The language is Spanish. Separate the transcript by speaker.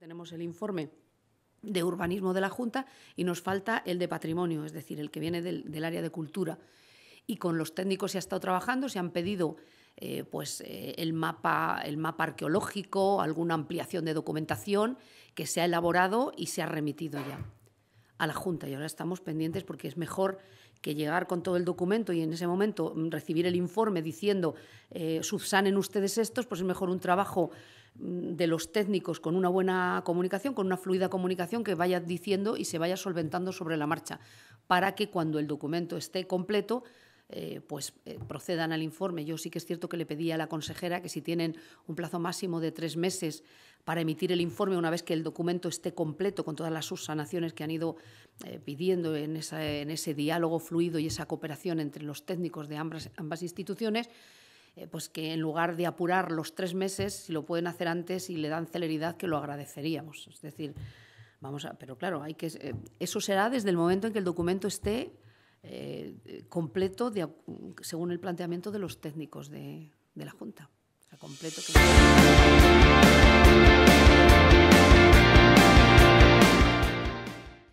Speaker 1: Tenemos el informe de urbanismo de la Junta y nos falta el de patrimonio, es decir, el que viene del, área de cultura. Y con los técnicos se ha estado trabajando, se han pedido eh, pues, eh, el, mapa, el mapa arqueológico, alguna ampliación de documentación que se ha elaborado y se ha remitido ya a la Junta y ahora estamos pendientes porque es mejor que llegar con todo el documento y en ese momento mm, recibir el informe diciendo eh, subsanen ustedes estos, pues es mejor un trabajo mm, de los técnicos con una buena comunicación, con una fluida comunicación que vaya diciendo y se vaya solventando sobre la marcha, para que cuando el documento esté completo eh, pues eh, procedan al informe. Yo sí que es cierto que le pedí a la consejera que si tienen un plazo máximo de tres meses para emitir el informe, una vez que el documento esté completo con todas las subsanaciones que han ido eh, pidiendo en, ese diálogo fluido y esa cooperación entre los técnicos de ambas, ambas instituciones, pues que en lugar de apurar los tres meses, si lo pueden hacer antes y le dan celeridad, que lo agradeceríamos. Es decir, vamos a, pero claro, hay que, eso será desde el momento en que el documento esté eh, completo de, según el planteamiento de los técnicos de, la Junta. completo